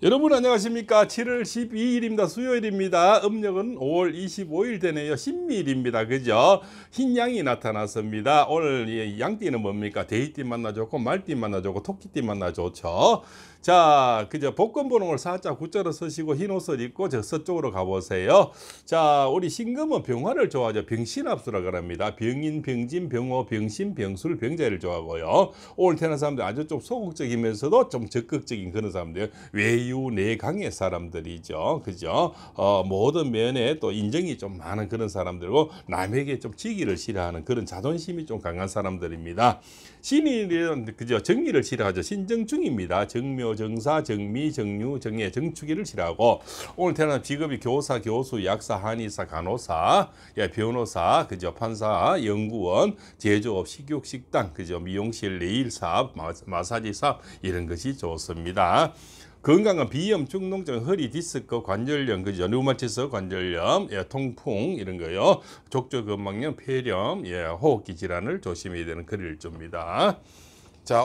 여러분 안녕하십니까 7월 12일입니다 수요일입니다 음력은 5월 25일 되네요 신미일입니다 그죠 흰양이 나타났습니다 오늘 양띠는 뭡니까 데이띠 만나 좋고 말띠 만나 좋고 토끼띠 만나 좋죠 자 그저 복권 보는 걸 살짝 구자로 쓰시고 흰 옷을 입고 저 서쪽으로 가보세요 자 우리 신금은 병화를 좋아하죠 병신합수라 그럽니다 병인 병진 병호 병신 병술 병자를 좋아하고요 올 태어난 사람들 아주 좀 소극적이면서도 좀 적극적인 그런 사람들 왜 이후 내강의 사람들이죠. 그죠? 어, 모든 면에 또 인정이 좀 많은 그런 사람들고 남에게 좀 지기를 싫어하는 그런 자존심이 좀 강한 사람들입니다. 신인은 그죠? 정리를 싫어하죠. 신정중입니다. 정묘, 정사, 정미, 정류 정예, 정축기를 싫어하고 오늘 태어난 직업이 교사, 교수, 약사, 한의사, 간호사, 예, 변호사, 그죠? 판사, 연구원, 제조업, 식욕 식당, 그죠? 미용실, 네일 사업, 마사지 사업 이런 것이 좋습니다. 건강한 비염, 중농증, 허리 디스크, 관절염, 그죠? 류마티스 관절염, 예, 통풍 이런 거요. 족저근막염, 폐렴, 예, 호흡기 질환을 조심해야 되는 그릴줍니다자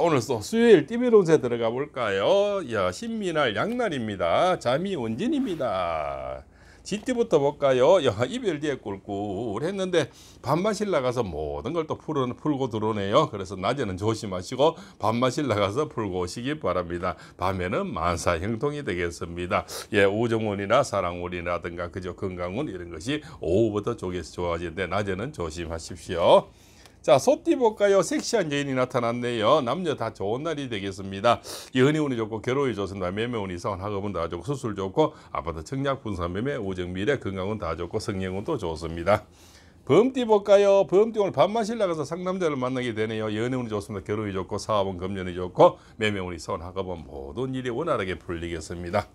오늘 또 수요일 띠비론세 들어가 볼까요? 야 신민할 양날입니다. 잠이 온진입니다 GT부터 볼까요? 야, 이별 뒤에 꿀꿀 했는데 밤마실 나가서 모든 걸 또 풀고 들어오네요. 그래서 낮에는 조심하시고 밤마실 나가서 풀고 오시기 바랍니다. 밤에는 만사 형통이 되겠습니다. 예, 우정운이나 사랑운이라든가 그저 건강운 이런 것이 오후부터 좋아지는데 낮에는 조심하십시오. 자, 소띠볼까요? 섹시한 여인이 나타났네요. 남녀 다 좋은 날이 되겠습니다. 연이운이 좋고 결혼이 좋습니다. 매매운이 선 학업은 다 좋고 수술 좋고 아파트 청약 분산 매매 우정 미래 건강은 다 좋고 성행은또 좋습니다. 범띠 볼까요? 범띠 오늘 밥 마실 나가서 상남자를 만나게 되네요. 연애운이 좋습니다. 결혼이 좋고 사업은 금년이 좋고 매매운이 선 학업은 모든 일이 원활하게 풀리겠습니다.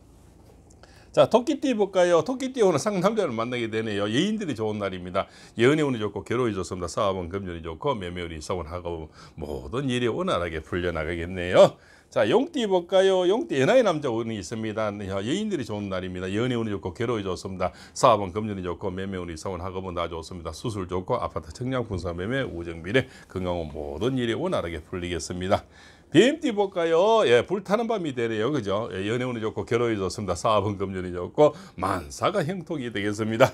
자 토끼띠 볼까요? 토끼띠 오늘 상남자를 만나게 되네요. 예인들이 좋은 날입니다. 예언의 운이 좋고 괴로이 좋습니다. 사업은 금전이 좋고 매매운이 있어 하고 모든 일이 원활하게 풀려나가겠네요. 자, 용띠 볼까요? 용띠 연하의 남자 운이 있습니다. 여인들이 좋은 날입니다. 연애 운이 좋고 괴로이 좋습니다. 사업은 금전이 좋고 매매 운이 성은 학업은 다 좋습니다. 수술 좋고 아파트 청량 분사 매매 우정 미래 건강은 모든 일이 원활하게 풀리겠습니다. BMT 볼까요? 예, 불타는 밤이 되네요. 그죠? 예, 연애운이 좋고 결혼이 좋습니다. 사업은 금전이 좋고 만사가 형통이 되겠습니다.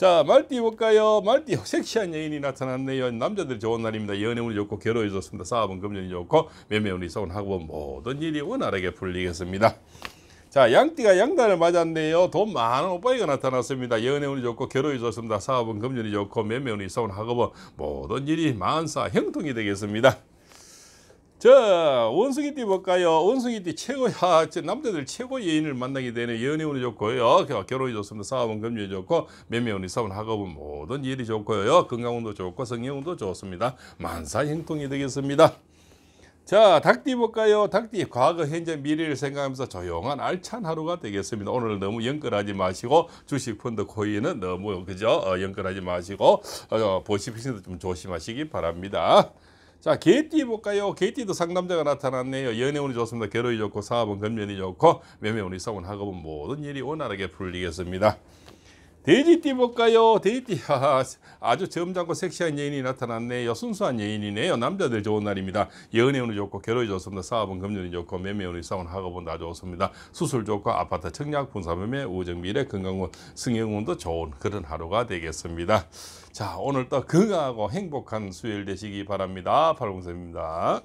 자, 말띠 볼까요? 말띠 섹시한 여인이 나타났네요. 남자들이 좋은 날입니다. 연애 운이 좋고 결혼이 좋습니다. 사업은 금전이 좋고 매매 운이 있어 학업은 모든 일이 원활하게 풀리겠습니다. 자, 양띠가 양단을 맞았네요. 돈 많은 오빠이가 나타났습니다. 연애 운이 좋고 결혼이 좋습니다. 사업은 금전이 좋고 매매 운이 있어 학업은 모든 일이 만사 형통이 되겠습니다. 자, 원숭이 띠 볼까요? 원숭이 띠 최고야. 아, 남자들 최고 예인을 만나게 되는 연애 운이 좋고요. 결혼이 좋습니다. 사업은 금전이 좋고, 매매 운이 사업은 학업은 모든 일이 좋고요. 건강 운도 좋고, 성형 운도 좋습니다. 만사 행통이 되겠습니다. 자, 닭띠 볼까요? 닭띠 과거, 현재, 미래를 생각하면서 조용한 알찬 하루가 되겠습니다. 오늘 너무 연끌하지 마시고 주식, 펀드, 코인은 너무 그죠? 어, 연끌하지 마시고 어, 보시피싱도 좀 조심하시기 바랍니다. 자, 개띠 볼까요? 개띠도 상담자가 나타났네요. 연애운이 좋습니다. 결혼이 좋고 사업은 금전이 좋고 매매운이 있으면 학업은 모든 일이 원활하게 풀리겠습니다. 돼지띠 볼까요? 돼지띠 아, 아주 점잖고 섹시한 여인이 나타났네요. 순수한 여인이네요. 남자들 좋은 날입니다. 연애 운이 좋고 결혼이 좋습니다. 사업은 금전이 좋고 매매 운이 싸운 학업은 다 좋습니다. 수술 좋고 아파트 청약 분사매매 우정 미래 건강운 승용운도 좋은 그런 하루가 되겠습니다. 자 오늘도 건강하고 행복한 수요일 되시기 바랍니다. 팔공쌤입니다.